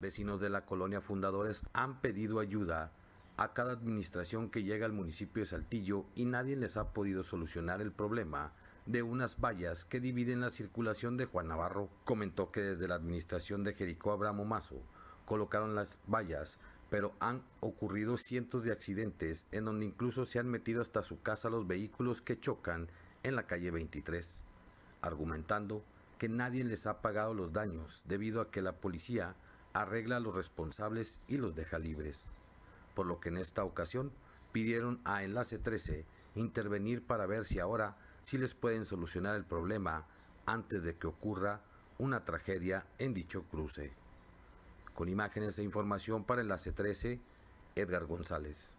Vecinos de la colonia Fundadores han pedido ayuda a cada administración que llega al municipio de Saltillo y nadie les ha podido solucionar el problema de unas vallas que dividen la circulación de Juan Navarro. Comentó que desde la administración de Jericó Abramo Mazo colocaron las vallas, pero han ocurrido cientos de accidentes en donde incluso se han metido hasta su casa los vehículos que chocan en la calle 23, argumentando que nadie les ha pagado los daños debido a que la policía arregla a los responsables y los deja libres, por lo que en esta ocasión pidieron a Enlace 13 intervenir para ver si ahora sí les pueden solucionar el problema antes de que ocurra una tragedia en dicho cruce. Con imágenes e información para Enlace 13, Edgar González.